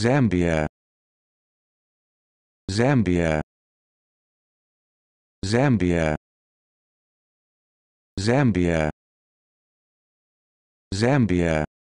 Zambia Zambia Zambia Zambia Zambia